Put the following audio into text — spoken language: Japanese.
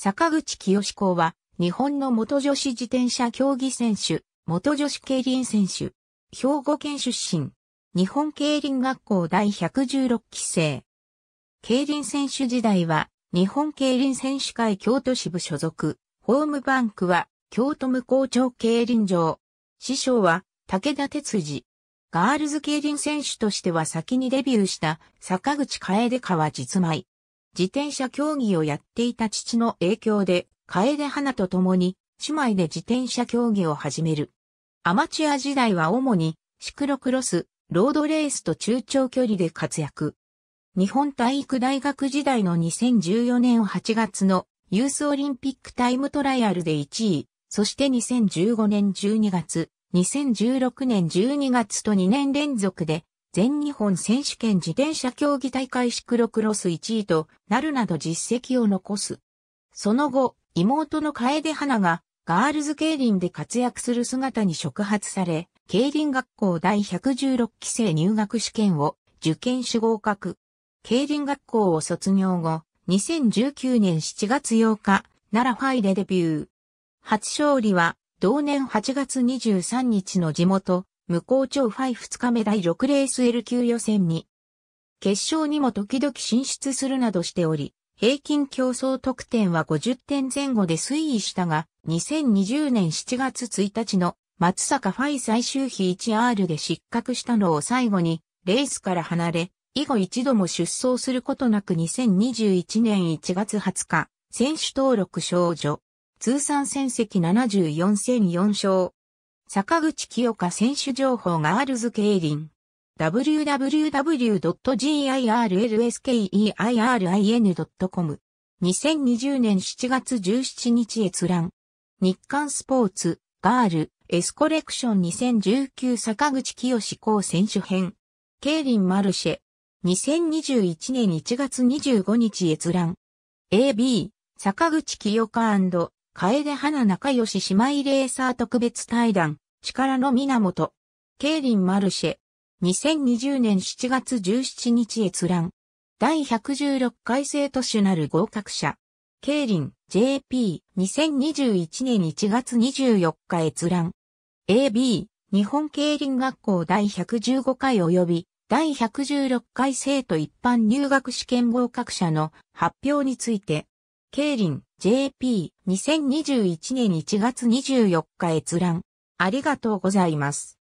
坂口清公は、日本の元女子自転車競技選手、元女子競輪選手、兵庫県出身、日本競輪学校第116期生。競輪選手時代は、日本競輪選手会京都支部所属、ホームバンクは、京都無校長競輪場。師匠は、武田哲司。ガールズ競輪選手としては先にデビューした坂口楓川実米。自転車競技をやっていた父の影響で、楓花と共に、姉妹で自転車競技を始める。アマチュア時代は主に、シクロクロス、ロードレースと中長距離で活躍。日本体育大学時代の2014年8月のユースオリンピックタイムトライアルで1位、そして2015年12月、2016年12月と2年連続で全日本選手権自転車競技大会シクロクロス1位となるなど実績を残す。その後、妹の楓花がガールズ競輪で活躍する姿に触発され、競輪学校第116期生入学試験を受験し合格。競輪学校を卒業後、2019年7月8日、奈良ファイでデビュー。初勝利は同年8月23日の地元、無効長ファイ日目第6レース L 級予選に、決勝にも時々進出するなどしており、平均競争得点は50点前後で推移したが、2020年7月1日の松坂ファイ最終日 1R で失格したのを最後に、レースから離れ、以後一度も出走することなく2021年1月20日、選手登録少女、通算戦績74戦4勝、坂口清香選手情報ガールズ競輪。www.girlskeirin.com 2020年7月17日閲覧。日刊スポーツ、ガール、エスコレクション2019坂口清香選手編。競輪マルシェ。2021年1月25日閲覧。AB、坂口清香楓花仲良し姉妹レーサー特別対談、力の源、競輪マルシェ、2020年7月17日閲覧、第116回生都市なる合格者、競輪 JP2021 年1月24日閲覧、AB 日本競輪学校第115回及び第116回生徒一般入学試験合格者の発表について、ケイリン JP2021 年1月24日閲覧。ありがとうございます。